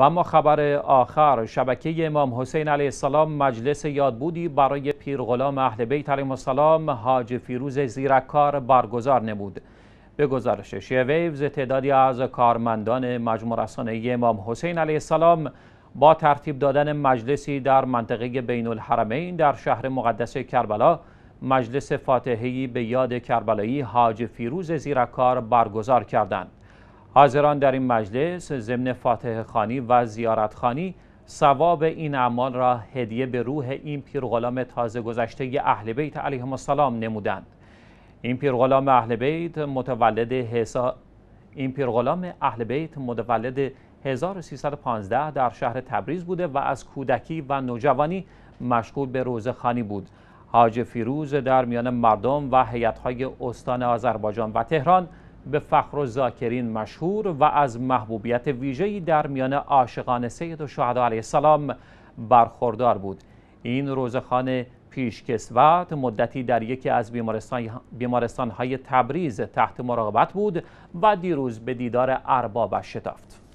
و اما خبر آخر شبکه امام حسین علیه السلام مجلس یادبودی برای پیرغلام اهل بیت علیه السلام حاج فیروز زیرکار برگزار نمود به گزارش شیویوز تعدادی از کارمندان مجموع رسانه امام حسین علیه السلام با ترتیب دادن مجلسی در منطقه بین الحرمین در شهر مقدس کربلا مجلس فاتحهی به یاد کربلایی حاج فیروز زیرکار برگزار کردند. حاضران در این مجلس ضمن فاتح خانی و زیارت خانی ثواب این اعمال را هدیه به روح این پیرغلام تازه گذشته اهل بیت علیهم السلام نمودند این پیرغلام اهل بیت متولد حسا... این پیرغلام اهل بیت متولد 1315 در شهر تبریز بوده و از کودکی و نوجوانی مشغول به روزه خانی بود حاج فیروز در میان مردم و هیئت‌های استان آذربایجان و تهران به فخر و زاکرین مشهور و از محبوبیت ویژه‌ای در میان عاشقان سید و شهدا علیه السلام برخوردار بود این روزخانه پیشکسوت مدتی در یکی از بیمارستان های تبریز تحت مراقبت بود و دیروز به دیدار اربابش شتافت